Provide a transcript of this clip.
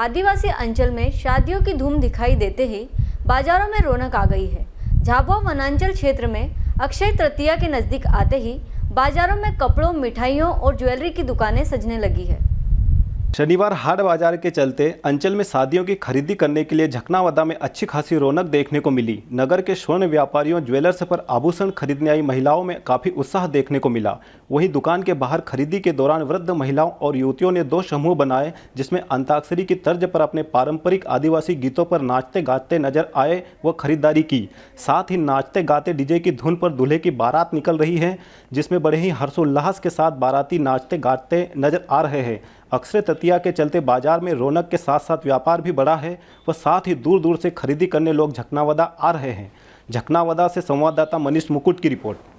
आदिवासी अंचल में शादियों की धूम दिखाई देते ही बाजारों में रौनक आ गई है झाबुआ वनांचल क्षेत्र में अक्षय तृतीया के नज़दीक आते ही बाजारों में कपड़ों मिठाइयों और ज्वेलरी की दुकानें सजने लगी है शनिवार हाट बाजार के चलते अंचल में शादियों की खरीदी करने के लिए झकनावदा में अच्छी खासी रौनक देखने को मिली नगर के स्वर्ण व्यापारियों ज्वेलर्स पर आभूषण खरीदने आई महिलाओं में काफ़ी उत्साह देखने को मिला वहीं दुकान के बाहर खरीदी के दौरान वृद्ध महिलाओं और युवतियों ने दो समूह बनाए जिसमें अंताक्षरी की तर्ज पर अपने पारंपरिक आदिवासी गीतों पर नाचते गाते नजर आए व खरीदारी की साथ ही नाचते गाते डीजे की धुन पर दूल्हे की बारात निकल रही है जिसमें बड़े ही हर्षोल्लास के साथ बाराती नाचते गाते नजर आ रहे हैं अक्षय ततिया के चलते बाजार में रौनक के साथ साथ व्यापार भी बढ़ा है व साथ ही दूर दूर से खरीदी करने लोग झकनावदा आ रहे हैं झकनावदा से संवाददाता मनीष मुकुट की रिपोर्ट